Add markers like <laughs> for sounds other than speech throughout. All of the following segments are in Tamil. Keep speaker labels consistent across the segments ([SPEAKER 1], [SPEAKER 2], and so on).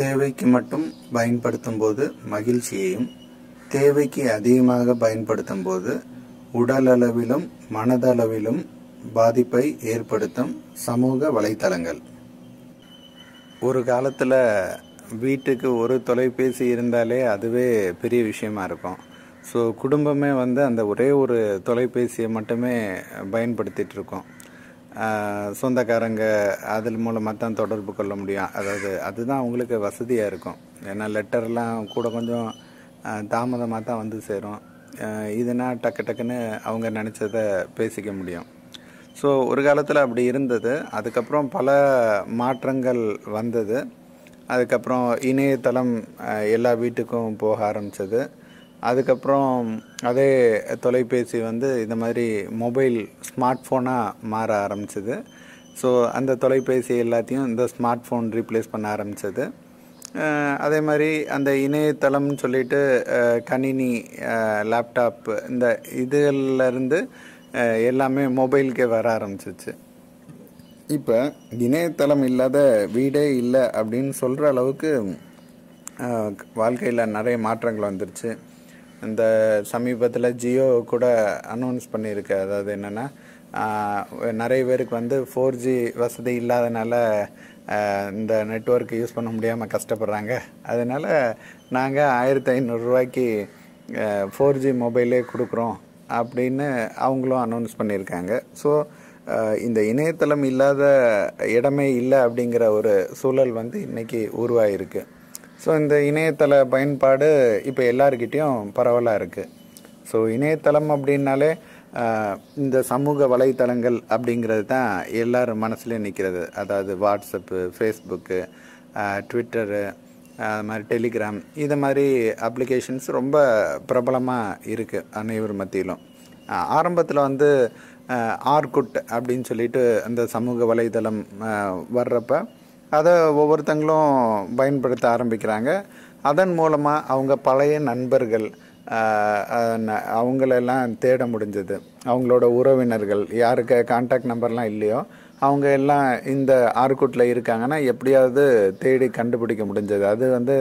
[SPEAKER 1] தேவைக்கு மட்டும் பயன்படுத்தும் போது மகிழ்ச்சியையும் தேவைக்கு அதிகமாக பயன்படுத்தும் போது உடலளவிலும் மனதளவிலும் பாதிப்பை ஏற்படுத்தும் சமூக வலைத்தளங்கள் ஒரு காலத்தில் வீட்டுக்கு ஒரு தொலைபேசி இருந்தாலே அதுவே பெரிய விஷயமா இருக்கும் ஸோ குடும்பமே வந்து அந்த ஒரே ஒரு தொலைபேசியை மட்டுமே பயன்படுத்திகிட்டு இருக்கோம் சொந்தக்காரங்க அதில் மூலமாக தான் தொடர்பு கொள்ள முடியும் அதாவது அதுதான் அவங்களுக்கு வசதியாக இருக்கும் ஏன்னா லெட்டர்லாம் கூட கொஞ்சம் தாமதமாக தான் வந்து சேரும் இதுனா டக்கு டக்குன்னு அவங்க நினச்சத பேசிக்க முடியும் ஸோ ஒரு காலத்தில் அப்படி இருந்தது அதுக்கப்புறம் பல மாற்றங்கள் வந்தது அதுக்கப்புறம் இணையதளம் எல்லா வீட்டுக்கும் போக ஆரம்பித்தது அதுக்கப்புறம் அதே தொலைபேசி வந்து இந்த மாதிரி மொபைல் ஸ்மார்ட் ஃபோனாக மாற ஆரம்பிச்சது ஸோ அந்த தொலைபேசி எல்லாத்தையும் இந்த ஸ்மார்ட் ஃபோன் ரீப்ளேஸ் பண்ண ஆரம்பிச்சது அதே மாதிரி அந்த இணையதளம்னு சொல்லிட்டு கணினி லேப்டாப் இந்த இதுலேருந்து எல்லாமே மொபைலுக்கே வர ஆரம்பிச்சிச்சு இப்போ இணையதளம் இல்லாத வீடே இல்லை அப்படின்னு சொல்கிற அளவுக்கு வாழ்க்கையில் நிறைய மாற்றங்கள் வந்துருச்சு இந்த சமீபத்தில் ஜியோ கூட அனௌன்ஸ் பண்ணியிருக்க அதாவது என்னென்னா நிறைய பேருக்கு வந்து ஃபோர் ஜி வசதி இல்லாதனால இந்த நெட்ஒர்க் யூஸ் பண்ண முடியாமல் கஷ்டப்படுறாங்க அதனால் நாங்கள் ஆயிரத்தி ஐநூறுரூவாய்க்கு ஃபோர் ஜி மொபைலே கொடுக்குறோம் அப்படின்னு அவங்களும் அனௌன்ஸ் பண்ணியிருக்காங்க ஸோ இந்த இணையதளம் இல்லாத இடமே இல்லை அப்படிங்கிற ஒரு சூழல் வந்து இன்றைக்கி உருவாகிருக்கு ஸோ இந்த இணையதள பயன்பாடு இப்போ எல்லாருக்கிட்டேயும் பரவலாக இருக்குது ஸோ இணையதளம் அப்படின்னாலே இந்த சமூக வலைத்தளங்கள் அப்படிங்கிறது தான் எல்லோரும் மனசுலேயும் நிற்கிறது அதாவது வாட்ஸ்அப்பு ஃபேஸ்புக்கு ட்விட்டரு அது மாதிரி டெலிகிராம் இது மாதிரி அப்ளிகேஷன்ஸ் ரொம்ப பிரபலமாக இருக்குது அனைவர் மத்தியிலும் ஆரம்பத்தில் வந்து ஆர்குட் அப்படின்னு சொல்லிட்டு அந்த சமூக வலைதளம் வர்றப்போ அதை ஒவ்வொருத்தங்களும் பயன்படுத்த ஆரம்பிக்கிறாங்க அதன் மூலமாக அவங்க பழைய நண்பர்கள் அவங்களெல்லாம் தேட முடிஞ்சது அவங்களோட உறவினர்கள் யாருக்கு கான்டாக்ட் நம்பர்லாம் இல்லையோ அவங்க எல்லாம் இந்த ஆர்குட்டில் இருக்காங்கன்னா எப்படியாவது தேடி கண்டுபிடிக்க முடிஞ்சது அது வந்து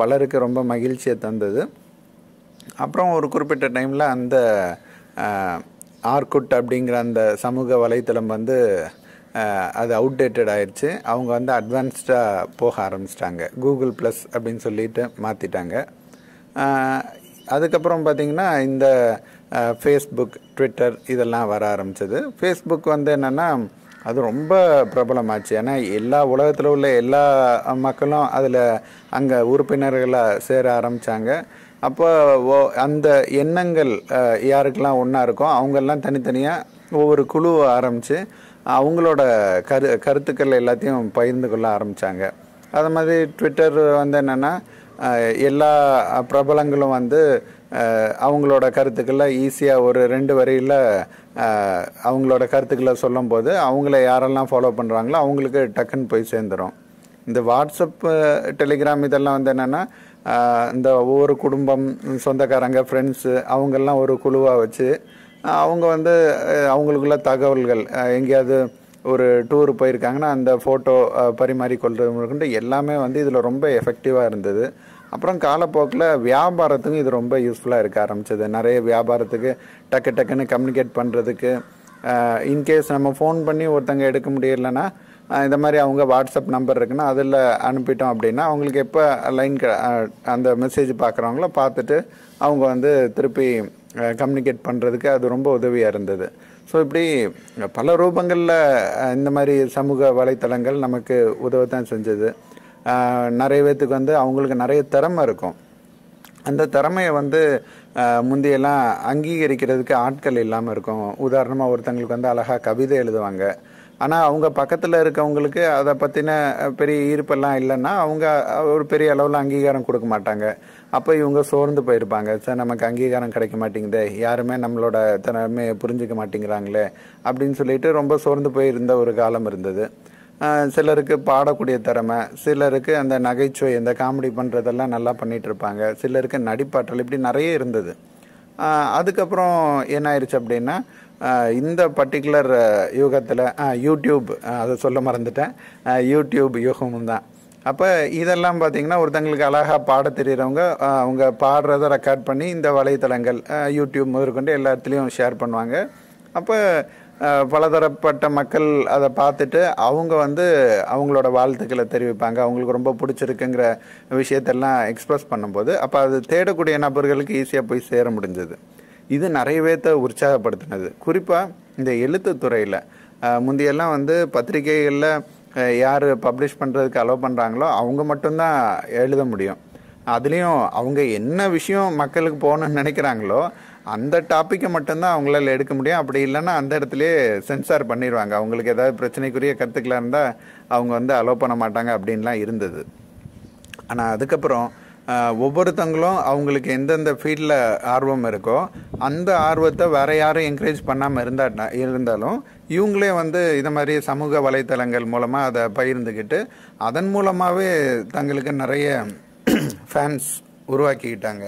[SPEAKER 1] பலருக்கு ரொம்ப மகிழ்ச்சியை தந்தது அப்புறம் ஒரு குறிப்பிட்ட டைமில் அந்த ஆர்குட் அப்படிங்கிற அந்த சமூக வலைத்தளம் வந்து அது அவுடேட்டட் ஆயிடுச்சு அவங்க வந்து அட்வான்ஸ்டாக போக ஆரம்பிச்சிட்டாங்க கூகுள் ப்ளஸ் அப்படின்னு சொல்லிட்டு மாற்றிட்டாங்க அதுக்கப்புறம் பார்த்திங்கன்னா இந்த ஃபேஸ்புக் ட்விட்டர் இதெல்லாம் வர ஆரம்பிச்சது ஃபேஸ்புக் வந்து என்னென்னா அது ரொம்ப பிரபலமாச்சு ஏன்னா எல்லா உலகத்தில் உள்ள எல்லா மக்களும் அதில் அங்கே உறுப்பினர்களாக சேர ஆரம்பித்தாங்க அப்போ அந்த எண்ணங்கள் யாருக்கெல்லாம் ஒன்றா இருக்கோ அவங்கெல்லாம் தனித்தனியாக ஒவ்வொரு குழுவை ஆரம்பித்து அவங்களோட கரு கருத்துக்கள் எல்லாத்தையும் பகிர்ந்து கொள்ள ஆரம்பித்தாங்க அது மாதிரி ட்விட்டர் வந்து என்னென்னா எல்லா பிரபலங்களும் வந்து அவங்களோட கருத்துக்களை ஈஸியாக ஒரு ரெண்டு வரியில் அவங்களோட கருத்துக்களை சொல்லும்போது அவங்கள யாரெல்லாம் ஃபாலோ பண்ணுறாங்களோ அவங்களுக்கு டக்குன்னு போய் சேர்ந்துடும் இந்த வாட்ஸ்அப்பு டெலிகிராம் இதெல்லாம் வந்து என்னென்னா இந்த ஒவ்வொரு குடும்பம் சொந்தக்காரங்க ஃப்ரெண்ட்ஸு அவங்கெல்லாம் ஒரு குழுவாக வச்சு அவங்க வந்து அவங்களுக்குள்ள தகவல்கள் எங்கேயாவது ஒரு டூர் போயிருக்காங்கன்னா அந்த ஃபோட்டோ பரிமாறி கொள்வது எல்லாமே வந்து இதில் ரொம்ப எஃபெக்டிவாக இருந்தது அப்புறம் காலப்போக்கில் வியாபாரத்துக்கும் இது ரொம்ப யூஸ்ஃபுல்லாக இருக்க ஆரம்பிச்சது நிறைய வியாபாரத்துக்கு டக்கு டக்குன்னு கம்யூனிகேட் பண்ணுறதுக்கு இன்கேஸ் நம்ம ஃபோன் பண்ணி ஒருத்தங்க எடுக்க முடியலன்னா இந்த மாதிரி அவங்க வாட்ஸ்அப் நம்பர் இருக்குன்னா அதில் அனுப்பிட்டோம் அப்படின்னா அவங்களுக்கு எப்போ லைன் அந்த மெசேஜ் பார்க்குறவங்கள பார்த்துட்டு அவங்க வந்து திருப்பி கம்யூனிகேட் பண்ணுறதுக்கு அது ரொம்ப உதவியாக இருந்தது ஸோ இப்படி பல ரூபங்களில் இந்த மாதிரி சமூக வலைத்தளங்கள் நமக்கு உதவ தான் செஞ்சது நிறைய பேத்துக்கு வந்து அவங்களுக்கு நிறைய திறமை இருக்கும் அந்த திறமையை வந்து முந்தையெல்லாம் அங்கீகரிக்கிறதுக்கு ஆட்கள் இல்லாமல் இருக்கும் உதாரணமாக ஒருத்தங்களுக்கு வந்து அழகாக கவிதை எழுதுவாங்க ஆனால் அவங்க பக்கத்தில் இருக்கவங்களுக்கு அதை பற்றின பெரிய ஈர்ப்பெல்லாம் இல்லைன்னா அவங்க ஒரு பெரிய அளவில் அங்கீகாரம் கொடுக்க மாட்டாங்க அப்போ இவங்க சோர்ந்து போயிருப்பாங்க சார் நமக்கு அங்கீகாரம் கிடைக்க மாட்டேங்குது யாருமே நம்மளோட திறமையை புரிஞ்சிக்க மாட்டேங்கிறாங்களே அப்படின்னு சொல்லிட்டு ரொம்ப சோர்ந்து போயிருந்த ஒரு காலம் இருந்தது சிலருக்கு பாடக்கூடிய திறமை சிலருக்கு அந்த நகைச்சுவை இந்த காமெடி பண்ணுறதெல்லாம் நல்லா பண்ணிட்டு இருப்பாங்க சிலருக்கு நடிப்பாற்றல் இப்படி நிறைய இருந்தது அதுக்கப்புறம் என்ன ஆயிடுச்சு அப்படின்னா இந்த பர்டிகுலர் யுகத்தில் யூடியூப் அதை சொல்ல மறந்துட்டேன் யூடியூப் யுகமும் தான் அப்போ இதெல்லாம் பார்த்திங்கன்னா ஒருத்தங்களுக்கு அழகாக பாட தெரிகிறவங்க அவங்க பாடுறத ரெக்கார்ட் பண்ணி இந்த வலைத்தளங்கள் யூடியூப் முதற்கொண்டு எல்லா இடத்துலையும் ஷேர் பண்ணுவாங்க அப்போ பலதரப்பட்ட மக்கள் அதை பார்த்துட்டு அவங்க வந்து அவங்களோட வாழ்த்துக்களை தெரிவிப்பாங்க அவங்களுக்கு ரொம்ப பிடிச்சிருக்குங்கிற விஷயத்தெல்லாம் எக்ஸ்ப்ரெஸ் பண்ணும்போது அப்போ அது தேடக்கூடிய நபர்களுக்கு ஈஸியாக போய் சேர முடிஞ்சது இது நிறைய பேர்த்த உற்சாகப்படுத்தினது குறிப்பாக இந்த எழுத்து துறையில் முந்தையெல்லாம் வந்து பத்திரிகைகளில் யார் பப்ளிஷ் பண்ணுறதுக்கு அலோவ் பண்ணுறாங்களோ அவங்க மட்டும்தான் எழுத முடியும் அதுலேயும் அவங்க என்ன விஷயம் மக்களுக்கு போகணும்னு நினைக்கிறாங்களோ அந்த டாப்பிக்கை மட்டும்தான் அவங்களால எடுக்க முடியும் அப்படி இல்லைன்னா அந்த இடத்துலையே சென்சார் பண்ணிடுவாங்க அவங்களுக்கு ஏதாவது பிரச்சனைக்குரிய கருத்துக்களாக இருந்தால் அவங்க வந்து அலோவ் பண்ண மாட்டாங்க அப்படின்லாம் இருந்தது ஆனால் அதுக்கப்புறம் ஒவ்வொருத்தங்களும் அவங்களுக்கு எந்தெந்த ஃபீல்டில் ஆர்வம் இருக்கோ அந்த ஆர்வத்தை வேறு யாரும் என்கரேஜ் பண்ணாமல் இருந்தா இருந்தாலும் இவங்களே வந்து இது மாதிரி சமூக வலைத்தளங்கள் மூலமாக அதை பகிர்ந்துக்கிட்டு அதன் மூலமாகவே தங்களுக்கு நிறைய ஃபேன்ஸ் <clears throat> உருவாக்கிக்கிட்டாங்க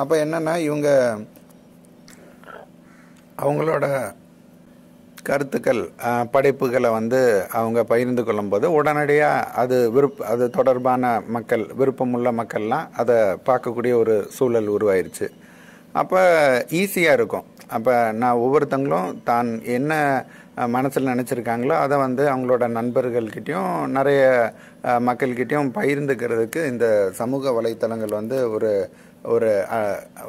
[SPEAKER 1] அப்போ என்னென்னா இவங்க அவங்களோட கருத்துக்கள் படைப்புகளை வந்து அவங்க பகிர்ந்து கொள்ளும்போது உடனடியாக அது விருப்ப அது தொடர்பான மக்கள் விருப்பமுள்ள மக்கள்லாம் அதை பார்க்கக்கூடிய ஒரு சூழல் உருவாயிருச்சு அப்போ ஈஸியாக இருக்கும் அப்போ நான் ஒவ்வொருத்தங்களும் தான் என்ன மனசில் நினச்சிருக்காங்களோ அதை வந்து அவங்களோட நண்பர்கள்கிட்டையும் நிறைய மக்கள்கிட்டையும் பகிர்ந்துக்கிறதுக்கு இந்த சமூக வலைத்தளங்கள் வந்து ஒரு ஒரு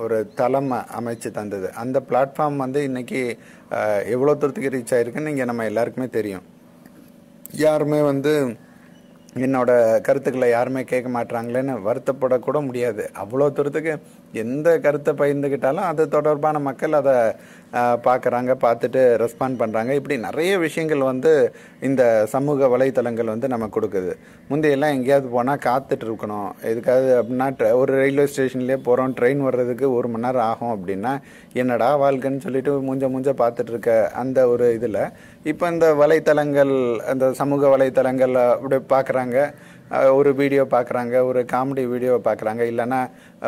[SPEAKER 1] ஒரு தளம் அமைச்சு தந்தது அந்த பிளாட்ஃபார்ம் வந்து இன்றைக்கி எவ்வளோ தூரத்துக்கு ரீச் ஆகிருக்குன்னு இங்கே நம்ம எல்லாருக்குமே தெரியும் யாருமே வந்து என்னோட கருத்துக்களை யாருமே கேட்க மாட்டாங்களேன்னு வருத்தப்படக்கூட முடியாது அவ்வளோ தூரத்துக்கு எந்த கருத்தை பகிர்ந்துக்கிட்டாலும் அது தொடர்பான மக்கள் அதை பார்க்குறாங்க பார்த்துட்டு ரெஸ்பாண்ட் பண்ணுறாங்க இப்படி நிறைய விஷயங்கள் வந்து இந்த சமூக வலைத்தளங்கள் வந்து நம்ம கொடுக்குது முந்தையெல்லாம் எங்கேயாவது போனால் காத்துட்டு இருக்கணும் எதுக்காவது அப்படின்னா ஒரு ரயில்வே ஸ்டேஷன்லேயே போகிறோம் ட்ரெயின் வர்றதுக்கு ஒரு மணி நேரம் ஆகும் அப்படின்னா என்னடா வாழ்க்கைன்னு சொல்லிட்டு மூஞ்ச மூஞ்ச பார்த்துட்டு இருக்க அந்த ஒரு இதில் இப்போ இந்த வலைத்தளங்கள் அந்த சமூக வலைத்தளங்கள் அப்படி பார்க்குறாங்க ஒரு வீடியோ பார்க்குறாங்க ஒரு காமெடி வீடியோ பார்க்குறாங்க இல்லைன்னா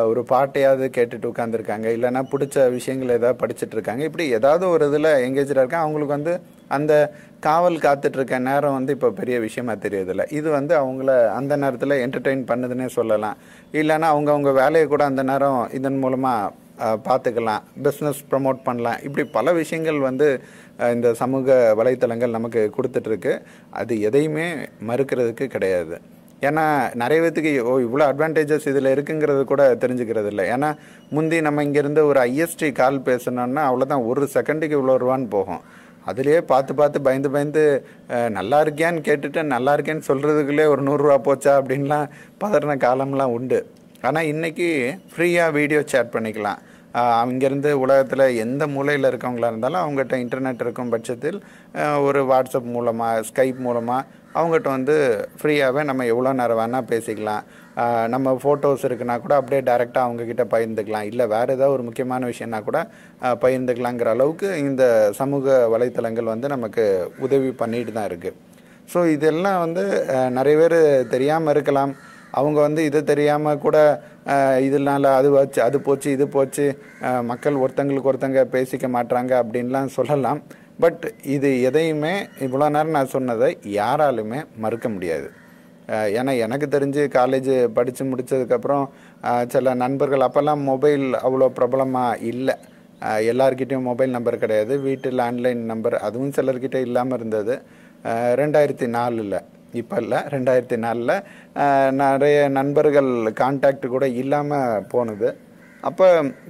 [SPEAKER 1] ஒரு பாட்டையாவது கேட்டுட்டு உட்காந்துருக்காங்க இல்லைன்னா பிடிச்ச விஷயங்கள் ஏதாவது படிச்சுட்டு இருக்காங்க இப்படி ஏதாவது ஒரு இதில் எங்கேஜாக இருக்கா அவங்களுக்கு வந்து அந்த காவல் காத்துட்ருக்க நேரம் வந்து இப்போ பெரிய விஷயமா தெரியறதில்ல இது வந்து அவங்கள அந்த நேரத்தில் என்டர்டெயின் பண்ணுதுன்னே சொல்லலாம் இல்லைன்னா அவங்கவுங்க வேலையை கூட அந்த நேரம் இதன் மூலமாக பார்த்துக்கலாம் பிஸ்னஸ் ப்ரமோட் பண்ணலாம் இப்படி பல விஷயங்கள் வந்து இந்த சமூக வலைத்தளங்கள் நமக்கு கொடுத்துட்ருக்கு அது எதையுமே மறுக்கிறதுக்கு கிடையாது ஏன்னா நிறைய பேத்துக்கு ஓ இவ்வளோ அட்வான்டேஜஸ் இதில் இருக்குங்கிறது கூட தெரிஞ்சுக்கிறது இல்லை ஏன்னா முந்தி நம்ம இங்கேருந்து ஒரு ஐஎஸ்டி கால் பேசணுன்னா அவ்வளோதான் ஒரு செகண்டுக்கு இவ்வளோ ரூபான்னு போகும் அதுலேயே பார்த்து பார்த்து பயந்து பயந்து நல்லா இருக்கியான்னு கேட்டுட்டு நல்லா இருக்கேன்னு சொல்கிறதுக்குள்ளே ஒரு நூறுரூவா போச்சா அப்படின்லாம் பதறின காலம்லாம் உண்டு ஆனால் இன்றைக்கி ஃப்ரீயாக வீடியோ சேட் பண்ணிக்கலாம் அங்கேருந்து உலகத்தில் எந்த மூலையில் இருக்கவங்களா இருந்தாலும் அவங்ககிட்ட இன்டர்நெட் இருக்கும் பட்சத்தில் ஒரு வாட்ஸ்அப் மூலமாக ஸ்கைப் மூலமாக அவங்ககிட்ட வந்து ஃப்ரீயாகவே நம்ம எவ்வளோ நேரம் வேணால் பேசிக்கலாம் நம்ம ஃபோட்டோஸ் இருக்குன்னா கூட அப்படியே டேரெக்டாக அவங்கக்கிட்ட பகிர்ந்துக்கலாம் இல்லை வேறு ஏதாவது ஒரு முக்கியமான விஷயம்னா கூட பகிர்ந்துக்கலாங்கிற அளவுக்கு இந்த சமூக வலைத்தளங்கள் வந்து நமக்கு உதவி பண்ணிட்டு தான் இருக்குது ஸோ இதெல்லாம் வந்து நிறைய பேர் தெரியாமல் இருக்கலாம் அவங்க வந்து இது தெரியாமல் கூட இதனால் அது வச்சு அது போச்சு இது போச்சு மக்கள் ஒருத்தங்களுக்கு ஒருத்தங்க பேசிக்க மாட்டாங்க அப்படின்லாம் சொல்லலாம் பட் இது எதையுமே இவ்வளோ நேரம் நான் சொன்னதை யாராலுமே மறுக்க முடியாது ஏன்னா எனக்கு தெரிஞ்சு காலேஜ் படித்து முடித்ததுக்கப்புறம் சில நண்பர்கள் அப்போல்லாம் மொபைல் அவ்வளோ பிரபலமாக இல்லை எல்லார்கிட்டேயும் மொபைல் நம்பர் கிடையாது வீட்டு லேண்ட்லைன் நம்பர் அதுவும் சிலர்கிட்ட இல்லாமல் இருந்தது ரெண்டாயிரத்தி நாலில் இப்போ இல்லை ரெண்டாயிரத்தி நாலில் நிறைய நண்பர்கள் கான்டாக்ட் கூட இல்லாமல் போனது அப்போ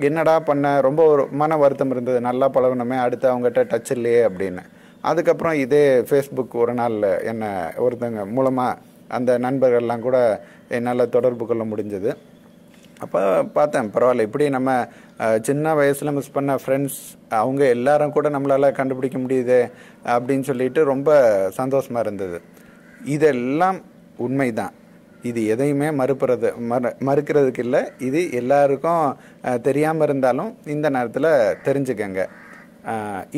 [SPEAKER 1] என்னடா பண்ண ரொம்ப ஒரு மன வருத்தம் இருந்தது நல்லா பழகணுமே அடுத்து அவங்ககிட்ட டச் இல்லையே அப்படின்னு அதுக்கப்புறம் இதே ஃபேஸ்புக் ஒரு நாளில் என்னை ஒருத்தங்க மூலமாக அந்த நண்பர்கள்லாம் கூட என்னால் தொடர்பு கொள்ள முடிஞ்சது அப்போ பார்த்தேன் பரவாயில்ல இப்படி நம்ம சின்ன வயசில் மிஸ் பண்ண ஃப்ரெண்ட்ஸ் அவங்க எல்லாரும் கூட நம்மளால் கண்டுபிடிக்க முடியுது அப்படின்னு சொல்லிட்டு ரொம்ப சந்தோஷமாக இருந்தது இதெல்லாம் உண்மைதான் இது எதையுமே மறுப்புறது மறு மறுக்கிறதுக்கு இல்லை இது எல்லாருக்கும் தெரியாமல் இருந்தாலும் இந்த நேரத்தில் தெரிஞ்சுக்கங்க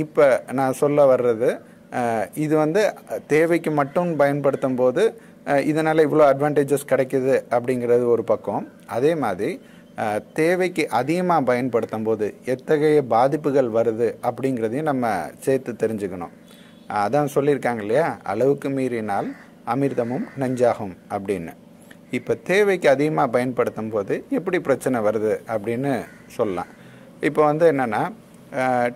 [SPEAKER 1] இப்போ நான் சொல்ல வர்றது இது வந்து தேவைக்கு மட்டும் பயன்படுத்தும் போது இதனால் இவ்வளோ அட்வான்டேஜஸ் கிடைக்கிது அப்படிங்கிறது ஒரு பக்கம் அதே மாதிரி தேவைக்கு அதிகமாக பயன்படுத்தும் போது எத்தகைய பாதிப்புகள் வருது அப்படிங்கிறதையும் நம்ம சேர்த்து தெரிஞ்சுக்கணும் அதான் சொல்லியிருக்காங்க இல்லையா அளவுக்கு மீறினால் அமிர்தமும் நஞ்சாகும் அப்படின்னு இப்போ தேவைக்கு அதிகமாக பயன்படுத்தும் போது எப்படி பிரச்சனை வருது அப்படின்னு சொல்லலாம் இப்போ வந்து என்னென்னா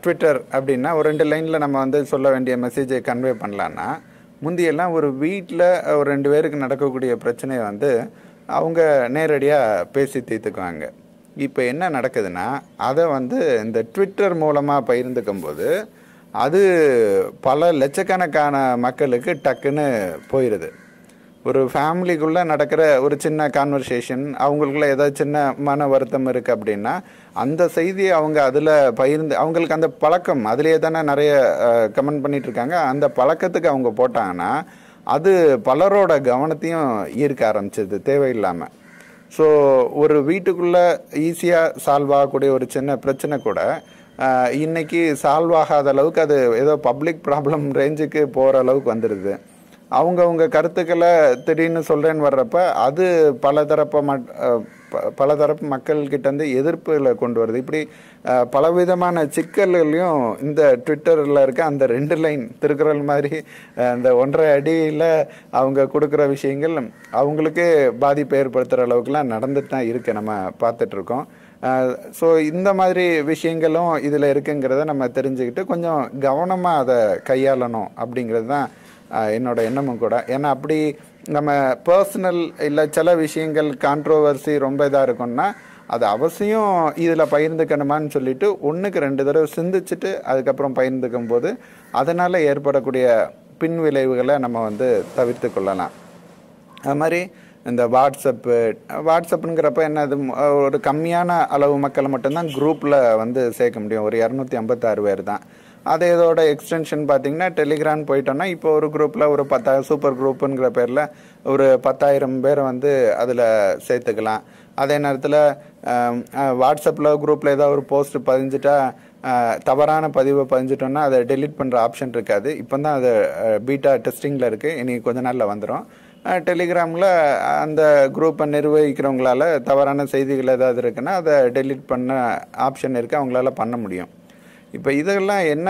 [SPEAKER 1] ட்விட்டர் அப்படின்னா ஒரு ரெண்டு லைனில் நம்ம வந்து சொல்ல வேண்டிய மெசேஜை கன்வே பண்ணலான்னா முந்தியெல்லாம் ஒரு வீட்டில் ஒரு ரெண்டு பேருக்கு நடக்கக்கூடிய பிரச்சனையை வந்து அவங்க நேரடியாக பேசி தீர்த்துக்குவாங்க இப்போ என்ன நடக்குதுன்னா அதை வந்து இந்த ட்விட்டர் மூலமாக பகிர்ந்துக்கும் போது அது பல லட்சக்கணக்கான மக்களுக்கு டக்குன்னு போயிடுது ஒரு ஃபேமிலிக்குள்ளே நடக்கிற ஒரு சின்ன கான்வர்சேஷன் அவங்களுக்குள்ள ஏதாவது சின்ன மன வருத்தம் இருக்குது அப்படின்னா அந்த செய்தியை அவங்க அதில் பகிர்ந்து அவங்களுக்கு அந்த பழக்கம் அதிலே தானே நிறைய கமெண்ட் பண்ணிகிட்ருக்காங்க இருக்காங்க அந்த பழக்கத்துக்கு அவங்க போட்டாங்கன்னா அது பலரோட கவனத்தையும் ஈர்க்க ஆரம்பிச்சிது தேவையில்லாமல் ஸோ ஒரு வீட்டுக்குள்ளே ஈஸியாக சால்வ் ஆகக்கூடிய ஒரு சின்ன பிரச்சனை கூட இன்றைக்கி சால்வ் ஆகாத அளவுக்கு அது ஏதோ பப்ளிக் ப்ராப்ளம் ரேஞ்சுக்கு போகிற அளவுக்கு வந்துடுது அவங்கவுங்க கருத்துக்களை திடீர்னு சொல்கிறேன்னு வர்றப்ப அது பல தரப்பு பல தரப்பு மக்கள்கிட்டேருந்து எதிர்ப்புகளை கொண்டு வருது இப்படி பலவிதமான சிக்கல்களையும் இந்த ட்விட்டரில் இருக்க அந்த ரெண்டு லைன் திருக்குறள் மாதிரி அந்த ஒன்றரை அடியில் அவங்க கொடுக்குற விஷயங்கள் அவங்களுக்கு பாதிப்பை ஏற்படுத்துகிற அளவுக்குலாம் நடந்துட்டு தான் இருக்குது நம்ம பார்த்துட்ருக்கோம் ஸோ இந்த மாதிரி விஷயங்களும் இதில் இருக்குங்கிறத நம்ம தெரிஞ்சுக்கிட்டு கொஞ்சம் கவனமாக அதை கையாளணும் அப்படிங்கிறது தான் என்னோட எண்ணமும் கூட ஏன்னா அப்படி நம்ம பர்சனல் இல்லை சில விஷயங்கள் கான்ட்ரோவர்சி ரொம்ப இதாக இருக்கும்னா அது அவசியம் இதில் பகிர்ந்துக்கணுமான்னு சொல்லிட்டு ஒன்றுக்கு ரெண்டு தடவை சிந்திச்சுட்டு அதுக்கப்புறம் பகிர்ந்துக்கும் போது அதனால் ஏற்படக்கூடிய பின் விளைவுகளை நம்ம வந்து தவிர்த்து கொள்ளலாம் அது மாதிரி இந்த வாட்ஸ்அப்பு வாட்ஸ்அப்புங்கிறப்ப என்ன அது ஒரு கம்மியான அளவு மக்களை மட்டும்தான் குரூப்பில் வந்து சேர்க்க முடியும் ஒரு இரநூத்தி ஐம்பத்தாறு பேர் தான் அதே இதோட எக்ஸ்டென்ஷன் பார்த்தீங்கன்னா டெலிகிராம் போயிட்டோன்னா இப்போ ஒரு குரூப்பில் ஒரு பத்தாயிரம் சூப்பர் குரூப்புங்கிற பேரில் ஒரு பத்தாயிரம் பேர் வந்து அதில் சேர்த்துக்கலாம் அதே நேரத்தில் வாட்ஸ்அப்பில் குரூப்பில் ஏதாவது ஒரு போஸ்ட் பதிஞ்சிட்டா தவறான பதிவை பதிஞ்சிட்டோன்னா அதை டெலிட் பண்ணுற ஆப்ஷன் இருக்காது இப்போ தான் அது பீட்டா டெஸ்டிங்கில் இருக்குது இனி கொஞ்ச நாளில் வந்துடும் டெலிகிராமில் அந்த குரூப்பை நிர்வகிக்கிறவங்களால தவறான செய்திகள் ஏதாவது இருக்குன்னா அதை டெலிட் பண்ண ஆப்ஷன் இருக்குது அவங்களால பண்ண முடியும் இப்போ இதெல்லாம் என்ன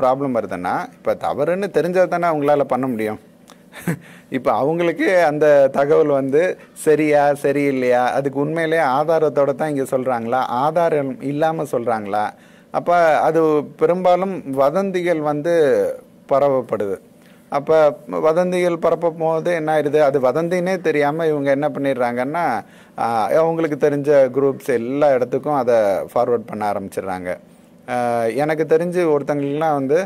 [SPEAKER 1] ப்ராப்ளம் வருதுன்னா இப்போ தவறுன்னு தெரிஞ்சால் தானே அவங்களால பண்ண முடியும் <laughs> இப்போ அவங்களுக்கு அந்த தகவல் வந்து சரியா சரியில்லையா அதுக்கு உண்மையிலே ஆதாரத்தோட தான் இங்கே சொல்கிறாங்களா ஆதாரம் இல்லாமல் சொல்கிறாங்களா அப்போ அது பெரும்பாலும் வதந்திகள் வந்து பரவப்படுது அப்போ வதந்திகள் பரப்பும் போது என்ன ஆயிடுது அது வதந்தினே தெரியாமல் இவங்க என்ன பண்ணிடுறாங்கன்னா அவங்களுக்கு தெரிஞ்ச குரூப்ஸ் எல்லா இடத்துக்கும் அதை ஃபார்வர்ட் பண்ண ஆரம்பிச்சிடுறாங்க எனக்கு தெரிஞ்சு ஒருத்தங்களாம் வந்து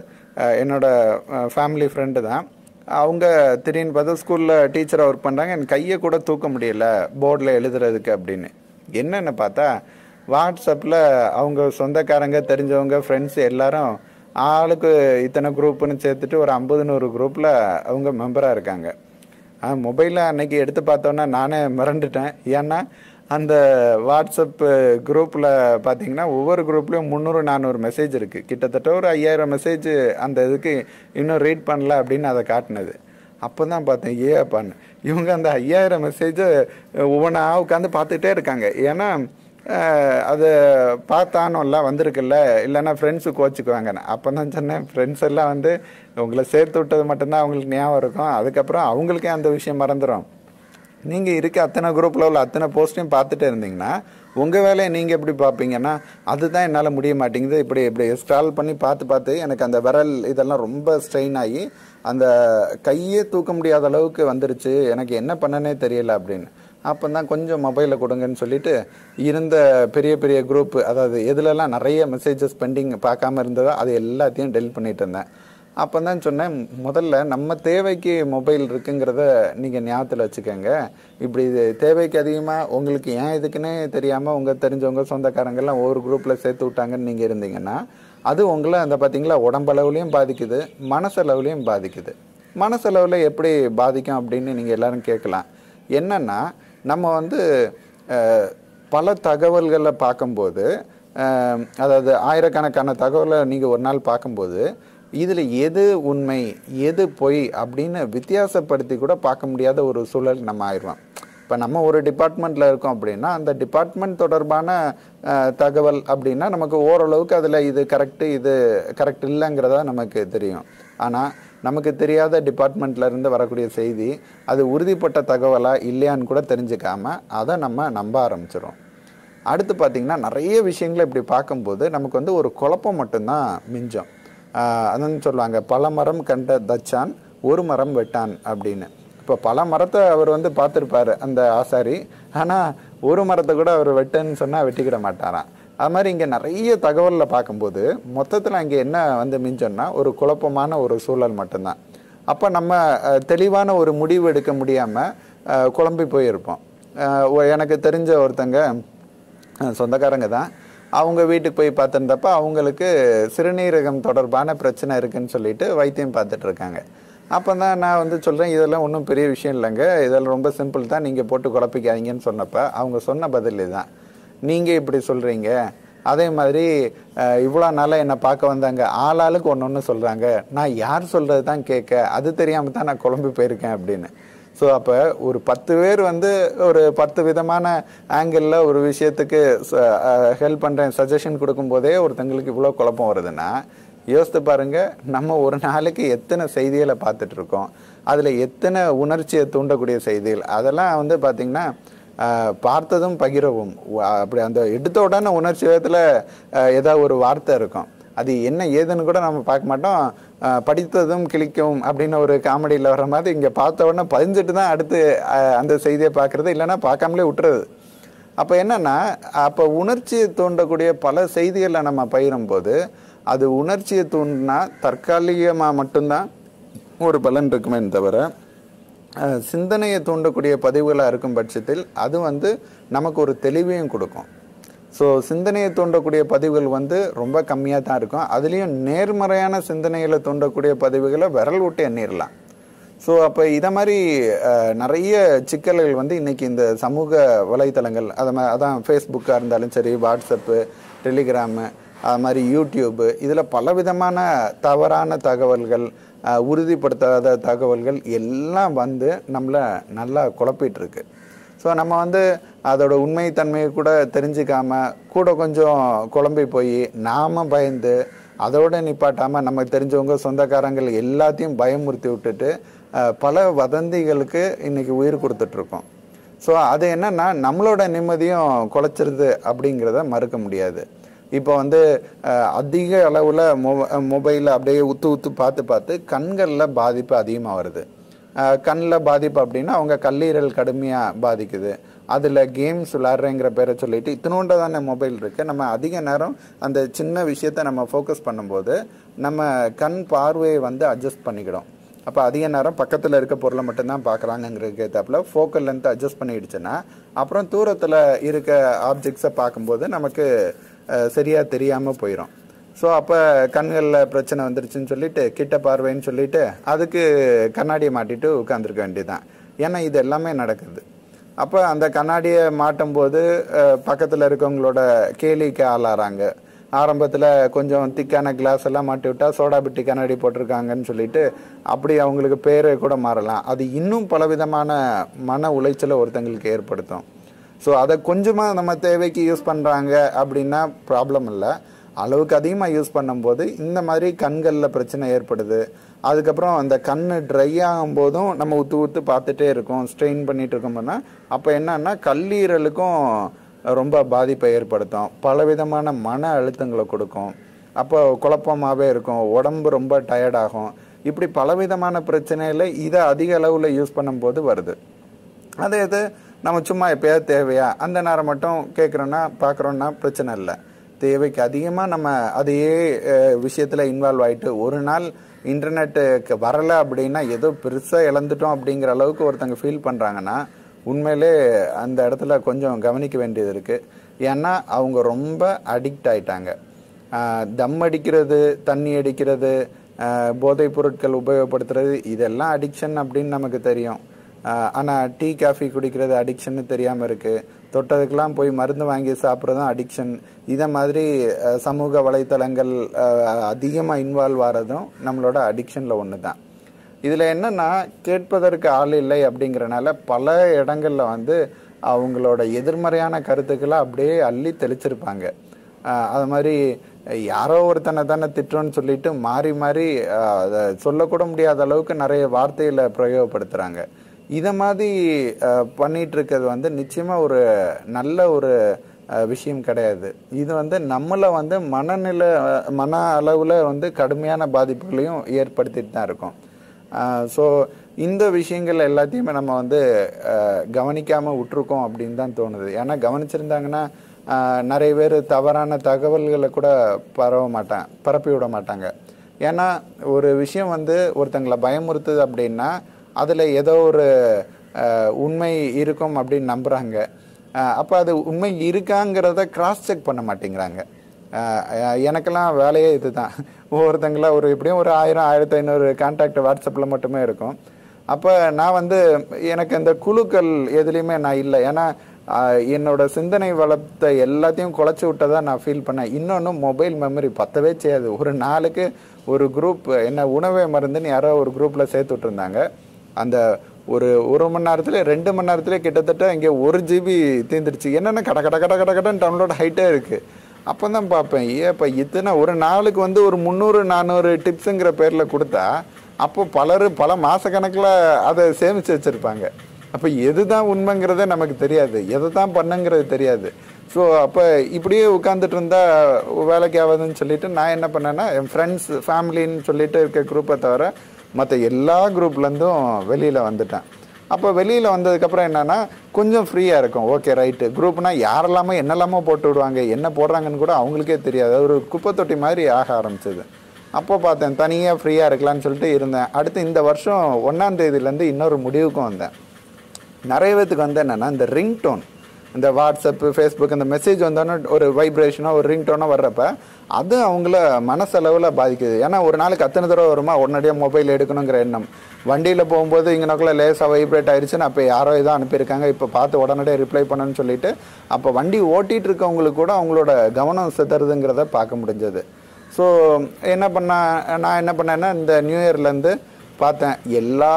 [SPEAKER 1] என்னோடய ஃபேமிலி ஃப்ரெண்டு தான் அவங்க திடீர்னு பார்த்தா ஸ்கூலில் டீச்சராக ஒர்க் பண்ணுறாங்க என் கையை கூட தூக்க முடியல போர்டில் எழுதுறதுக்கு அப்படின்னு என்னென்னு பார்த்தா வாட்ஸ்அப்பில் அவங்க சொந்தக்காரங்க தெரிஞ்சவங்க ஃப்ரெண்ட்ஸ் எல்லாரும் ஆளுக்கு இத்தனை குரூப்புன்னு சேர்த்துட்டு ஒரு ஐம்பது நூறு குரூப்பில் அவங்க மெம்பராக இருக்காங்க மொபைலில் அன்னைக்கு எடுத்து பார்த்தோன்னா நானே மிரண்டுட்டேன் ஏன்னா அந்த வாட்ஸ்அப்பு குரூப்பில் பார்த்தீங்கன்னா ஒவ்வொரு குரூப்லேயும் முந்நூறு நானூறு மெசேஜ் இருக்குது கிட்டத்தட்ட ஒரு ஐயாயிரம் மெசேஜ் அந்த இதுக்கு இன்னும் ரீட் பண்ணல அப்படின்னு அதை காட்டினது அப்போ தான் பார்த்தேன் ஏ அப்பான்னு இவங்க அந்த ஐயாயிரம் மெசேஜை ஒவ்வொன்றா உட்காந்து பார்த்துட்டே இருக்காங்க ஏன்னா அது எல்லாம் வந்திருக்குல்ல இல்லைன்னா ஃப்ரெண்ட்ஸு கோச்சுக்குவாங்கன்னு அப்போ தான் சொன்னேன் ஃப்ரெண்ட்ஸ் எல்லாம் வந்து உங்களை சேர்த்து விட்டது மட்டும்தான் அவங்களுக்கு ஞாபகம் இருக்கும் அதுக்கப்புறம் அவங்களுக்கே அந்த விஷயம் மறந்துடும் நீங்கள் இருக்க அத்தனை குரூப்பில் உள்ள அத்தனை போஸ்ட்டையும் பார்த்துட்டு இருந்தீங்கன்னா உங்கள் வேலையை நீங்கள் எப்படி பார்ப்பீங்கன்னா அதுதான் என்னால் முடிய மாட்டேங்குது இப்படி இப்படி ஸ்டால் பண்ணி பார்த்து பார்த்து எனக்கு அந்த விரல் இதெல்லாம் ரொம்ப ஸ்ட்ரெயின் ஆகி அந்த கையே தூக்க முடியாத அளவுக்கு வந்துருச்சு எனக்கு என்ன பண்ணனே தெரியல அப்படின்னு அப்போ தான் கொஞ்சம் மொபைலில் கொடுங்கன்னு சொல்லிட்டு இருந்த பெரிய பெரிய குரூப் அதாவது எதுலலாம் நிறைய மெசேஜஸ் பெண்டிங் பார்க்காம இருந்ததோ அது எல்லாத்தையும் டெலிட் பண்ணிட்டு இருந்தேன் அப்போ தான் சொன்னேன் முதல்ல நம்ம தேவைக்கு மொபைல் இருக்குங்கிறத நீங்கள் ஞாபகத்தில் வச்சுக்கோங்க இப்படி இது தேவைக்கு அதிகமாக உங்களுக்கு ஏன் இதுக்குன்னே தெரியாமல் உங்கள் தெரிஞ்சவங்க சொந்தக்காரங்கெல்லாம் ஒவ்வொரு குரூப்பில் சேர்த்து விட்டாங்கன்னு நீங்கள் இருந்தீங்கன்னா அது உங்களை அந்த பார்த்தீங்களா உடம்பளவுலையும் பாதிக்குது மனசளவுலையும் பாதிக்குது மனசளவில் எப்படி பாதிக்கும் அப்படின்னு நீங்கள் எல்லோரும் கேட்கலாம் என்னென்னா நம்ம வந்து பல தகவல்களை பார்க்கும்போது அதாவது ஆயிரக்கணக்கான தகவலை நீங்கள் ஒரு நாள் பார்க்கும்போது இதில் எது உண்மை எது பொய் அப்படின்னு வித்தியாசப்படுத்தி கூட பார்க்க முடியாத ஒரு சூழல் நம்ம ஆயிடுவோம் இப்போ நம்ம ஒரு டிபார்ட்மெண்ட்டில் இருக்கோம் அப்படின்னா அந்த டிபார்ட்மெண்ட் தொடர்பான தகவல் அப்படின்னா நமக்கு ஓரளவுக்கு அதில் இது கரெக்டு இது கரெக்ட் இல்லைங்கிறதா நமக்கு தெரியும் ஆனால் நமக்கு தெரியாத டிபார்ட்மெண்ட்லேருந்து வரக்கூடிய செய்தி அது உறுதிப்பட்ட தகவலாக இல்லையான்னு கூட தெரிஞ்சுக்காமல் அதை நம்ம நம்ப ஆரம்பிச்சிடும் அடுத்து பார்த்திங்கன்னா நிறைய விஷயங்களை இப்படி பார்க்கும்போது நமக்கு வந்து ஒரு குழப்பம் மட்டும்தான் மிஞ்சம் அதுன்னு சொல்லுவாங்க பல மரம் கண்ட தச்சான் ஒரு மரம் வெட்டான் அப்படின்னு இப்போ பல மரத்தை அவர் வந்து பார்த்துருப்பாரு அந்த ஆசாரி ஆனால் ஒரு மரத்தை கூட அவர் வெட்டுன்னு சொன்னால் வெட்டிக்கிட மாட்டாராம் அது மாதிரி இங்கே நிறைய தகவலில் பார்க்கும்போது மொத்தத்தில் அங்கே என்ன வந்து மிஞ்சோன்னா ஒரு குழப்பமான ஒரு சூழல் மட்டும்தான் அப்போ நம்ம தெளிவான ஒரு முடிவு எடுக்க முடியாமல் குழம்பி போயிருப்போம் எனக்கு தெரிஞ்ச ஒருத்தங்க சொந்தக்காரங்க தான் அவங்க வீட்டுக்கு போய் பார்த்துருந்தப்ப அவங்களுக்கு சிறுநீரகம் தொடர்பான பிரச்சனை இருக்குதுன்னு சொல்லிட்டு வைத்தியம் பார்த்துட்ருக்காங்க அப்போ தான் நான் வந்து சொல்கிறேன் இதெல்லாம் ஒன்றும் பெரிய விஷயம் இல்லைங்க இதெல்லாம் ரொம்ப சிம்பிள் தான் நீங்கள் போட்டு குழப்பிக்காதீங்கன்னு சொன்னப்போ அவங்க சொன்ன பதில் தான் நீங்கள் இப்படி சொல்கிறீங்க அதே மாதிரி இவ்வளோ நாளாக என்னை பார்க்க வந்தாங்க ஆளாளுக்கு ஒன்று ஒன்று சொல்கிறாங்க நான் யார் சொல்கிறது தான் கேட்க அது தெரியாமல் தான் நான் குழம்பு போயிருக்கேன் அப்படின்னு ஸோ அப்போ ஒரு பத்து பேர் வந்து ஒரு பத்து விதமான ஆங்கிளில் ஒரு விஷயத்துக்கு ஹெல்ப் பண்ணுறேன் சஜஷன் கொடுக்கும்போதே ஒருத்தங்களுக்கு இவ்வளோ குழப்பம் வருதுன்னா யோசித்து பாருங்கள் நம்ம ஒரு நாளைக்கு எத்தனை செய்திகளை பார்த்துட்ருக்கோம் அதில் எத்தனை உணர்ச்சியை தூண்டக்கூடிய செய்திகள் அதெல்லாம் வந்து பார்த்திங்கன்னா பார்த்ததும் பகிரவும் அப்படி அந்த எடுத்த உடனே உணர்ச்சி விதத்தில் ஏதாவது ஒரு வார்த்தை இருக்கும் அது என்ன ஏதுன்னு கூட நம்ம பார்க்க மாட்டோம் படித்ததும் கிளிக்கும் அப்படின்னு ஒரு காமெடியில் வர மாதிரி இங்கே பார்த்த உடனே பதிஞ்சிட்டு தான் அடுத்து அந்த செய்தியை பார்க்குறது இல்லைன்னா பார்க்காமலே விட்டுறது அப்போ என்னென்னா அப்போ உணர்ச்சியை தூண்டக்கூடிய பல செய்திகளை நம்ம பயிரும்போது அது உணர்ச்சியை தூண்டினா தற்காலிகமாக மட்டும்தான் ஒரு பலன் இருக்குமே தவிர சிந்தனையை தூண்டக்கூடிய பதிவுகளாக இருக்கும் பட்சத்தில் அது வந்து நமக்கு ஒரு தெளிவையும் கொடுக்கும் ஸோ சிந்தனையை தூண்டக்கூடிய பதிவுகள் வந்து ரொம்ப கம்மியாக தான் இருக்கும் அதுலேயும் நேர்மறையான சிந்தனையில் தூண்டக்கூடிய பதிவுகளை விரல் விட்டு எண்ணிடலாம் ஸோ அப்போ இதை மாதிரி நிறைய சிக்கல்கள் வந்து இன்றைக்கி இந்த சமூக வலைத்தளங்கள் அதை மாதிரி அதான் ஃபேஸ்புக்காக இருந்தாலும் சரி வாட்ஸ்அப்பு டெலிகிராமு அது மாதிரி யூடியூப்பு இதில் பலவிதமான தவறான தகவல்கள் உறுதிப்படுத்தாத தகவல்கள் எல்லாம் வந்து நம்மளை நல்லா குழப்பிகிட்ருக்கு ஸோ நம்ம வந்து அதோட உண்மைத்தன்மையை கூட தெரிஞ்சுக்காம கூட கொஞ்சம் குழம்பி போய் நாம பயந்து அதோட நிப்பாட்டாமல் நமக்கு தெரிஞ்சவங்க சொந்தக்காரங்கள் எல்லாத்தையும் பயமுறுத்தி விட்டுட்டு பல வதந்திகளுக்கு இன்னைக்கு உயிர் கொடுத்துட்ருக்கோம் ஸோ அது என்னன்னா நம்மளோட நிம்மதியும் குலைச்சிருது அப்படிங்கிறத மறுக்க முடியாது இப்போ வந்து அதிக அளவில் மொபைலில் அப்படியே உத்து உத்து பார்த்து பார்த்து கண்களில் பாதிப்பு அதிகமாக வருது கண்ணில் பாதிப்பு அப்படின்னா அவங்க கல்லீரல் கடுமையாக பாதிக்குது அதில் கேம்ஸ் விளாட்றேங்கிற பேரை சொல்லிட்டு இத்தினோண்டு தானே மொபைல் இருக்குது நம்ம அதிக நேரம் அந்த சின்ன விஷயத்த நம்ம ஃபோக்கஸ் பண்ணும்போது நம்ம கண் பார்வையை வந்து அட்ஜஸ்ட் பண்ணிக்கிடும் அப்போ அதிக நேரம் பக்கத்தில் இருக்க பொருளை மட்டும்தான் பார்க்குறாங்கங்கிறதுக்கு ஏற்றாப்புல ஃபோக்கல் லென்த் அட்ஜஸ்ட் பண்ணிடுச்சுன்னா அப்புறம் தூரத்தில் இருக்க ஆப்ஜெக்ட்ஸை பார்க்கும்போது நமக்கு சரியாக தெரியாமல் போயிடும் ஸோ அப்போ கண்களில் பிரச்சனை வந்துருச்சுன்னு சொல்லிட்டு கிட்ட பார்வைன்னு சொல்லிட்டு அதுக்கு கண்ணாடியை மாட்டிட்டு உட்காந்துருக்க வேண்டியதுதான் ஏன்னா இது எல்லாமே நடக்குது அப்போ அந்த கண்ணாடியை மாட்டும் போது பக்கத்தில் இருக்கவங்களோட கேலிக்கு ஆளாகிறாங்க ஆரம்பத்தில் கொஞ்சம் திக்கான கிளாஸ் எல்லாம் மாட்டி விட்டால் சோடா கண்ணாடி போட்டிருக்காங்கன்னு சொல்லிட்டு அப்படி அவங்களுக்கு பேர் கூட மாறலாம் அது இன்னும் பலவிதமான மன உளைச்சலை ஒருத்தங்களுக்கு ஏற்படுத்தும் ஸோ அதை கொஞ்சமாக நம்ம தேவைக்கு யூஸ் பண்ணுறாங்க அப்படின்னா ப்ராப்ளம் இல்லை அளவுக்கு அதிகமாக யூஸ் பண்ணும்போது இந்த மாதிரி கண்களில் பிரச்சனை ஏற்படுது அதுக்கப்புறம் அந்த கண் ட்ரை ஆகும் போதும் நம்ம உத்து உத்து பார்த்துட்டே இருக்கோம் ஸ்ட்ரெயின் பண்ணிட்டு இருக்கோம்னா அப்போ என்னன்னா கல்லீரலுக்கும் ரொம்ப பாதிப்பை ஏற்படுத்தும் பலவிதமான மன அழுத்தங்களை கொடுக்கும் அப்போ குழப்பமாகவே இருக்கும் உடம்பு ரொம்ப டயர்டாகும் இப்படி பலவிதமான பிரச்சனையில் இதை அதிக அளவில் யூஸ் பண்ணும்போது வருது அதே இது நம்ம சும்மா எப்பயாவது தேவையா அந்த நேரம் மட்டும் கேட்குறோன்னா பார்க்குறோன்னா பிரச்சனை இல்லை தேவைக்கு அதிகமாக நம்ம அதையே விஷயத்தில் இன்வால்வ் ஆகிட்டு ஒரு நாள் இன்டர்நெட்டுக்கு வரலை அப்படின்னா ஏதோ பெருசாக இழந்துட்டோம் அப்படிங்கிற அளவுக்கு ஒருத்தங்க ஃபீல் பண்ணுறாங்கன்னா உண்மையிலே அந்த இடத்துல கொஞ்சம் கவனிக்க வேண்டியது இருக்குது ஏன்னா அவங்க ரொம்ப அடிக்ட் ஆயிட்டாங்க தம் அடிக்கிறது தண்ணி அடிக்கிறது போதைப் பொருட்கள் உபயோகப்படுத்துறது இதெல்லாம் அடிக்ஷன் அப்படின்னு நமக்கு தெரியும் ஆனால் டீ காஃபி குடிக்கிறது அடிக்ஷன்னு தெரியாமல் இருக்குது தொட்டதுக்கெல்லாம் போய் மருந்து வாங்கி சாப்பிட்றதும் அடிக்ஷன் இதை மாதிரி சமூக வலைத்தளங்கள் அதிகமாக இன்வால்வ் ஆகிறதும் நம்மளோட அடிக்ஷனில் ஒன்று தான் இதில் என்னென்னா கேட்பதற்கு ஆள் இல்லை அப்படிங்கிறனால பல இடங்களில் வந்து அவங்களோட எதிர்மறையான கருத்துக்களை அப்படியே அள்ளி தெளிச்சிருப்பாங்க அது மாதிரி யாரோ ஒருத்தனை தானே திட்டம்னு சொல்லிட்டு மாறி மாறி அதை சொல்லக்கூட முடியாத அளவுக்கு நிறைய வார்த்தையில் பிரயோகப்படுத்துகிறாங்க இதை மாதிரி பண்ணிட்டு இருக்கிறது வந்து நிச்சயமா ஒரு நல்ல ஒரு விஷயம் கிடையாது இது வந்து நம்மளை வந்து மனநிலை மன அளவில் வந்து கடுமையான பாதிப்புகளையும் ஏற்படுத்திட்டு தான் இருக்கும் ஸோ இந்த விஷயங்கள் எல்லாத்தையுமே நம்ம வந்து கவனிக்காமல் விட்டுருக்கோம் அப்படின்னு தான் தோணுது ஏன்னா கவனிச்சிருந்தாங்கன்னா நிறைய பேர் தவறான தகவல்களை கூட பரவ மாட்டேன் பரப்பி விட மாட்டாங்க ஏன்னா ஒரு விஷயம் வந்து ஒருத்தங்களை பயமுறுத்துது அப்படின்னா அதில் ஏதோ ஒரு உண்மை இருக்கும் அப்படின்னு நம்புகிறாங்க அப்போ அது உண்மை இருக்காங்கிறத கிராஸ் செக் பண்ண மாட்டேங்கிறாங்க எனக்கெல்லாம் வேலையே இது தான் ஒவ்வொருத்தங்களாம் ஒரு எப்படியும் ஒரு ஆயிரம் ஆயிரத்தி ஐநூறு கான்டாக்ட் வாட்ஸ்அப்பில் மட்டுமே இருக்கும் அப்போ நான் வந்து எனக்கு இந்த குழுக்கள் எதுலேயுமே நான் இல்லை ஏன்னா என்னோட சிந்தனை வளர்த்த எல்லாத்தையும் குலைச்சி விட்டதாக நான் ஃபீல் பண்ணேன் இன்னொன்று மொபைல் மெமரி பத்தவே செய்யாது ஒரு நாளுக்கு ஒரு குரூப் என்ன உணவே மருந்துன்னு யாரோ ஒரு குரூப்பில் சேர்த்து விட்ருந்தாங்க அந்த ஒரு ஒரு மணி நேரத்தில் ரெண்டு மணி நேரத்தில் கிட்டத்தட்ட இங்கே ஒரு ஜிபி தீர்ந்துடுச்சு என்னென்ன கட கட கட கட கடன் டவுன்லோட் ஹைட்டே இருக்குது அப்போ தான் பார்ப்பேன் ஏப்பா இத்தனை ஒரு நாளுக்கு வந்து ஒரு முந்நூறு நானூறு டிப்ஸுங்கிற பேரில் கொடுத்தா அப்போ பலர் பல மாதக்கணக்கில் அதை சேமித்து வச்சுருப்பாங்க அப்போ எது தான் உண்மைங்கிறதே நமக்கு தெரியாது எதை தான் பண்ணுங்கிறது தெரியாது ஸோ அப்போ இப்படியே உட்காந்துட்டு இருந்தால் வேலைக்கு ஆகாதுன்னு சொல்லிட்டு நான் என்ன பண்ணேன்னா என் ஃப்ரெண்ட்ஸ் ஃபேமிலின்னு சொல்லிட்டு இருக்க குரூப்பை தவிர மற்ற எல்லா குரூப்லேருந்தும் வெளியில் வந்துட்டேன் அப்போ வெளியில் வந்ததுக்கப்புறம் என்னென்னா கொஞ்சம் ஃப்ரீயாக இருக்கும் ஓகே ரைட்டு குரூப்னால் யாரெல்லாமோ என்னெல்லாமோ போட்டு விடுவாங்க என்ன போடுறாங்கன்னு கூட அவங்களுக்கே தெரியாது ஒரு குப்பை தொட்டி மாதிரி ஆக ஆரம்பிச்சது அப்போ பார்த்தேன் தனியாக ஃப்ரீயாக இருக்கலான்னு சொல்லிட்டு இருந்தேன் அடுத்து இந்த வருஷம் ஒன்றாந்தேதியிலேருந்து இன்னொரு முடிவுக்கும் வந்தேன் நிறைய பேத்துக்கு வந்து என்னென்னா இந்த ரிங் டோன் இந்த வாட்ஸ்அப்பு ஃபேஸ்புக் இந்த மெசேஜ் வந்தோன்னே ஒரு வைப்ரேஷனோ ஒரு ரிங்டோனோ வர்றப்ப அது அவங்கள மனசளவில் பாதிக்குது ஏன்னா ஒரு நாளைக்கு அத்தனை தடவை வருமா உடனடியாக மொபைல் எடுக்கணுங்கிற எண்ணம் வண்டியில் போகும்போது இங்கனக்குள்ளே லேசாக வைப்ரேட் ஆயிடுச்சுன்னு அப்போ யாரோ இதாக அனுப்பியிருக்காங்க இப்போ பார்த்து உடனடியாக ரிப்ளை பண்ணணும்னு சொல்லிட்டு அப்போ வண்டி ஓட்டிகிட்டு இருக்கவங்களுக்கு கூட அவங்களோட கவனம் செத்துறதுங்கிறத பார்க்க முடிஞ்சது ஸோ என்ன பண்ண நான் என்ன பண்ணேன்னா இந்த நியூ இயர்லேருந்து பார்த்தேன் எல்லா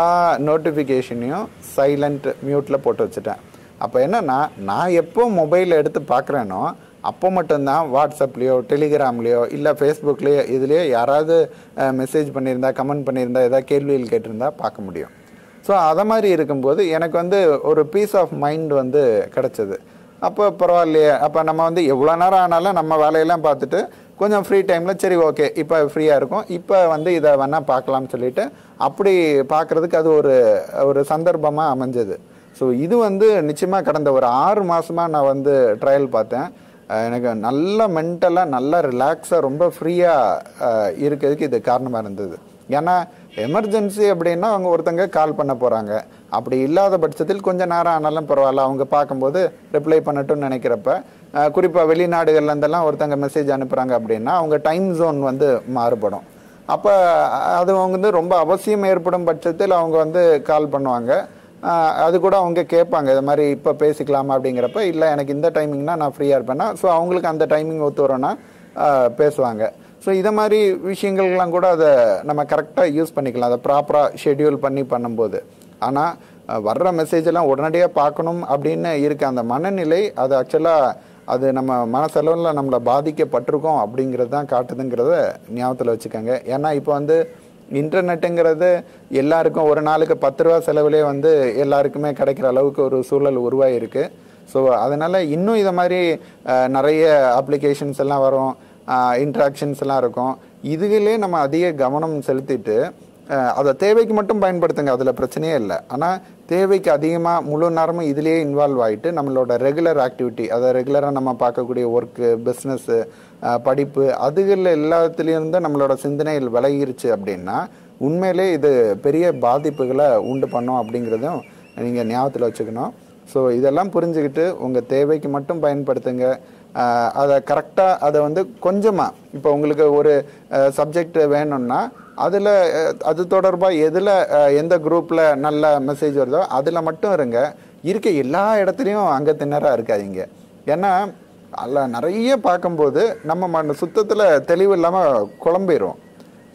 [SPEAKER 1] நோட்டிஃபிகேஷனையும் சைலண்ட் மியூட்டில் போட்டு வச்சுட்டேன் அப்போ என்னென்னா நான் எப்போ மொபைலில் எடுத்து பார்க்குறேனோ அப்போ மட்டும்தான் வாட்ஸ்அப்லேயோ டெலிகிராம்லேயோ இல்லை ஃபேஸ்புக்லேயோ இதுலேயோ யாராவது மெசேஜ் பண்ணியிருந்தா கமெண்ட் பண்ணியிருந்தா ஏதாவது கேள்விகள் கேட்டிருந்தா பார்க்க முடியும் ஸோ அதை மாதிரி இருக்கும்போது எனக்கு வந்து ஒரு பீஸ் ஆஃப் மைண்ட் வந்து கிடச்சிது அப்போ பரவாயில்லையே அப்போ நம்ம வந்து எவ்வளோ நேரம் ஆனாலும் நம்ம வேலையெல்லாம் பார்த்துட்டு கொஞ்சம் ஃப்ரீ டைமில் சரி ஓகே இப்போ ஃப்ரீயாக இருக்கும் இப்போ வந்து இதை வேணால் பார்க்கலாம்னு சொல்லிவிட்டு அப்படி பார்க்குறதுக்கு அது ஒரு ஒரு சந்தர்ப்பமாக அமைஞ்சது ஸோ இது வந்து நிச்சயமாக கடந்த ஒரு ஆறு மாதமாக நான் வந்து ட்ரையல் பார்த்தேன் எனக்கு நல்ல மென்டலாக நல்லா ரிலாக்ஸாக ரொம்ப ஃப்ரீயாக இருக்கிறதுக்கு இது காரணமாக இருந்தது ஏன்னா எமர்ஜென்சி அப்படின்னா அவங்க ஒருத்தங்க கால் பண்ண போகிறாங்க அப்படி இல்லாத பட்சத்தில் கொஞ்சம் நேரம் ஆனாலும் பரவாயில்ல அவங்க பார்க்கும்போது ரிப்ளை பண்ணட்டும்னு நினைக்கிறப்ப குறிப்பாக வெளிநாடுகள்லேருந்தெல்லாம் ஒருத்தங்க மெசேஜ் அனுப்புகிறாங்க அப்படின்னா அவங்க டைம் ஜோன் வந்து மாறுபடும் அப்போ அது அவங்க வந்து ரொம்ப அவசியம் ஏற்படும் பட்சத்தில் அவங்க வந்து கால் பண்ணுவாங்க அது கூட அவங்க கேட்பாங்க இது மாதிரி இப்போ பேசிக்கலாமா அப்படிங்கிறப்ப இல்லை எனக்கு இந்த டைமிங்னா நான் ஃப்ரீயாக இருப்பேன்னா ஸோ அவங்களுக்கு அந்த டைமிங் ஒத்து வரோன்னா பேசுவாங்க ஸோ இதை மாதிரி விஷயங்கள்லாம் கூட அதை நம்ம கரெக்டாக யூஸ் பண்ணிக்கலாம் அதை ப்ராப்பராக ஷெட்யூல் பண்ணி பண்ணும்போது ஆனால் வர்ற மெசேஜ் எல்லாம் உடனடியாக பார்க்கணும் அப்படின்னு இருக்க அந்த மனநிலை அது ஆக்சுவலாக அது நம்ம மனசெலவில் நம்மளை பாதிக்கப்பட்டிருக்கோம் அப்படிங்கிறது தான் காட்டுதுங்கிறத ஞாபகத்தில் வச்சுக்கோங்க ஏன்னா இப்போ வந்து இன்டர்நெட்டுங்கிறது எல்லாருக்கும் ஒரு நாளுக்கு பத்து ரூபா செலவுலேயே வந்து எல்லாருக்குமே கிடைக்கிற அளவுக்கு ஒரு சூழல் உருவாகிருக்கு ஸோ அதனால் இன்னும் இதை மாதிரி நிறைய அப்ளிகேஷன்ஸ் எல்லாம் வரும் இன்ட்ராக்ஷன்ஸ் எல்லாம் இருக்கும் இதுகளே நம்ம அதிக கவனம் செலுத்திட்டு அதை தேவைக்கு மட்டும் பயன்படுத்துங்க அதில் பிரச்சனையே இல்லை ஆனால் தேவைக்கு அதிகமாக முழு நேரமும் இதிலேயே இன்வால்வ் ஆகிட்டு நம்மளோட ரெகுலர் ஆக்டிவிட்டி அதை ரெகுலராக நம்ம பார்க்கக்கூடிய ஒர்க்கு பிஸ்னஸ்ஸு படிப்பு அதுகளில் எல்லாத்துலேருந்து நம்மளோட சிந்தனைகள் விலகிருச்சு அப்படின்னா உண்மையிலே இது பெரிய பாதிப்புகளை உண்டு பண்ணோம் அப்படிங்கிறதும் நீங்கள் ஞாபகத்தில் வச்சுக்கணும் ஸோ இதெல்லாம் புரிஞ்சுக்கிட்டு உங்கள் தேவைக்கு மட்டும் பயன்படுத்துங்க அதை கரெக்டாக அதை வந்து கொஞ்சமாக இப்போ உங்களுக்கு ஒரு சப்ஜெக்ட் வேணும்னா அதில் அது தொடர்பாக எதில் எந்த குரூப்பில் நல்ல மெசேஜ் வருதோ அதில் மட்டும் இருங்க இருக்க எல்லா இடத்துலையும் அங்கே தின்னராக இருக்காதிங்க ஏன்னா அதில் நிறைய பார்க்கும்போது நம்ம மண் சுத்தத்தில் தெளிவு இல்லாமல் குழம்பிடும்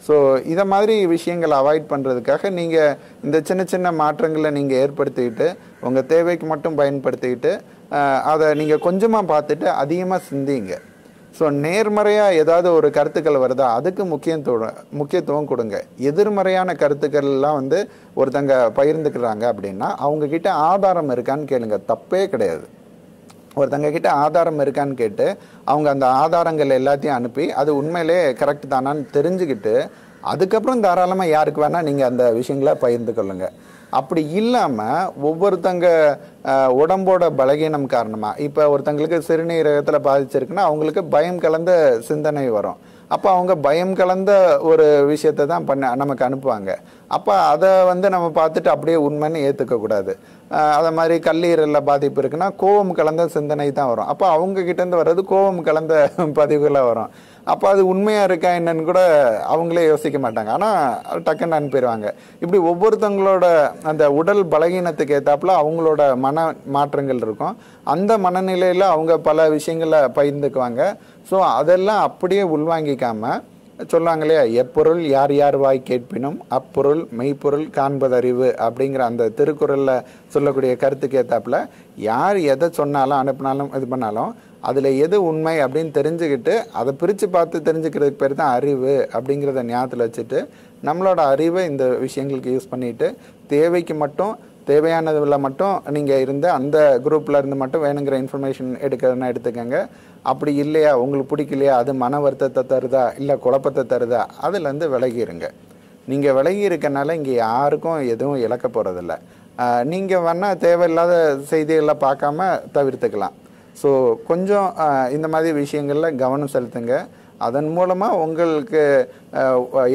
[SPEAKER 1] ஸோ இதை மாதிரி விஷயங்களை அவாய்ட் பண்ணுறதுக்காக நீங்கள் இந்த சின்ன சின்ன மாற்றங்களை நீங்கள் ஏற்படுத்திக்கிட்டு உங்கள் தேவைக்கு மட்டும் பயன்படுத்திக்கிட்டு அதை நீங்கள் கொஞ்சமாக பார்த்துட்டு அதிகமாக சிந்திங்க ஸோ நேர்மறையாக ஏதாவது ஒரு கருத்துக்கள் வருதா அதுக்கு முக்கியத்துவம் முக்கியத்துவம் கொடுங்க எதிர்மறையான கருத்துக்கள்லாம் வந்து ஒருத்தங்க பகிர்ந்துக்கிறாங்க அப்படின்னா அவங்கக்கிட்ட ஆதாரம் இருக்கான்னு கேளுங்க தப்பே கிடையாது ஒருத்தங்க கிட்ட ஆதாரம் இருக்கான்னு கேட்டு அவங்க அந்த ஆதாரங்கள் எல்லாத்தையும் அனுப்பி அது உண்மையிலே கரெக்ட் தானான்னு தெரிஞ்சுக்கிட்டு அதுக்கப்புறம் தாராளமாக யாருக்கு வேணால் நீங்கள் அந்த விஷயங்களை பகிர்ந்து கொள்ளுங்கள் அப்படி இல்லாமல் ஒவ்வொருத்தங்க உடம்போட பலகீனம் காரணமாக இப்போ ஒருத்தங்களுக்கு சிறுநீரகத்தில் பாதிச்சிருக்குன்னா அவங்களுக்கு பயம் கலந்த சிந்தனை வரும் அப்போ அவங்க பயம் கலந்த ஒரு விஷயத்தை தான் பண்ண நமக்கு அனுப்புவாங்க அப்போ அதை வந்து நம்ம பார்த்துட்டு அப்படியே உண்மைன்னு ஏற்றுக்கக்கூடாது அதை மாதிரி கல்லீரலில் பாதிப்பு இருக்குன்னா கோவம் கலந்த சிந்தனை தான் வரும் அப்போ அவங்க கிட்டேருந்து வர்றது கோவம் கலந்த <laughs> பதிவுகளாக வரும் அப்போ அது உண்மையாக இருக்கா என்னன்னு கூட அவங்களே யோசிக்க மாட்டாங்க ஆனால் டக்குன்னு அனுப்பிடுவாங்க இப்படி ஒவ்வொருத்தவங்களோட அந்த உடல் பலகீனத்துக்கு ஏற்றாப்புல அவங்களோட மன மாற்றங்கள் இருக்கும் அந்த மனநிலையில் அவங்க பல விஷயங்களை பகிர்ந்துக்குவாங்க ஸோ அதெல்லாம் அப்படியே உள்வாங்கிக்காமல் சொல்லுவாங்க இல்லையா எப்பொருள் யார் யார் வாய் கேட்பினும் அப்பொருள் மெய்ப்பொருள் காண்பதறிவு அப்படிங்கிற அந்த திருக்குறளில் சொல்லக்கூடிய கருத்துக்கு ஏற்றாப்புல யார் எதை சொன்னாலும் அனுப்பினாலும் இது பண்ணாலும் அதில் எது உண்மை அப்படின்னு தெரிஞ்சுக்கிட்டு அதை பிரித்து பார்த்து தெரிஞ்சுக்கிறதுக்கு பேர் தான் அறிவு அப்படிங்கிறத ஞாபகத்தில் வச்சுட்டு நம்மளோட அறிவை இந்த விஷயங்களுக்கு யூஸ் பண்ணிவிட்டு தேவைக்கு மட்டும் தேவையானதில் மட்டும் நீங்கள் இருந்து அந்த குரூப்பில் இருந்து மட்டும் வேணுங்கிற இன்ஃபர்மேஷன் எடுக்கிறதுனா எடுத்துக்கோங்க அப்படி இல்லையா உங்களுக்கு பிடிக்கலையா அது மன வருத்தத்தை தருதா இல்லை குழப்பத்தை தருதா அதுலேருந்து விலகிருங்க நீங்கள் விலகி இருக்கனால இங்கே யாருக்கும் எதுவும் இழக்க போகிறதில்ல நீங்கள் வேணால் தேவையில்லாத செய்திகளை பார்க்காம தவிர்த்துக்கலாம் ஸோ கொஞ்சம் இந்த மாதிரி விஷயங்களில் கவனம் செலுத்துங்க அதன் மூலமாக உங்களுக்கு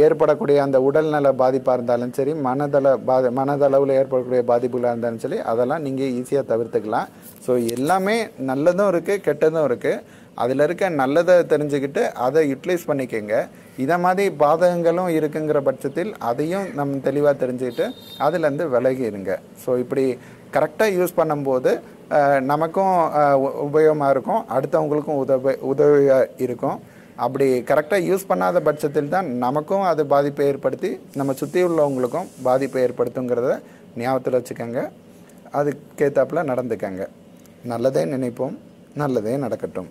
[SPEAKER 1] ஏற்படக்கூடிய அந்த உடல்நல பாதிப்பாக இருந்தாலும் சரி மனதள பாதி மனதளவில் ஏற்படக்கூடிய பாதிப்புகளாக இருந்தாலும் சரி அதெல்லாம் நீங்கள் ஈஸியாக தவிர்த்துக்கலாம் ஸோ எல்லாமே நல்லதும் இருக்குது கெட்டதும் இருக்குது அதில் இருக்க நல்லதை தெரிஞ்சுக்கிட்டு அதை யூட்டிலைஸ் பண்ணிக்கோங்க இதை மாதிரி பாதகங்களும் இருக்குங்கிற பட்சத்தில் அதையும் நம்ம தெளிவாக தெரிஞ்சுக்கிட்டு அதுலேருந்து விலகிடுங்க ஸோ இப்படி கரெக்டாக யூஸ் பண்ணும்போது நமக்கும் உபயோகமாக இருக்கும் அடுத்தவங்களுக்கும் உதவி உதவியாக இருக்கும் அப்படி கரெக்டாக யூஸ் பண்ணாத பட்சத்தில் தான் நமக்கும் அது பாதிப்பை ஏற்படுத்தி நம்ம சுற்றி உள்ளவங்களுக்கும் பாதிப்பை ஏற்படுத்துங்கிறத ஞாபகத்தில் வச்சுக்கோங்க அதுக்கேற்றாப்புல நடந்துக்கங்க நல்லதே நினைப்போம் நல்லதே நடக்கட்டும்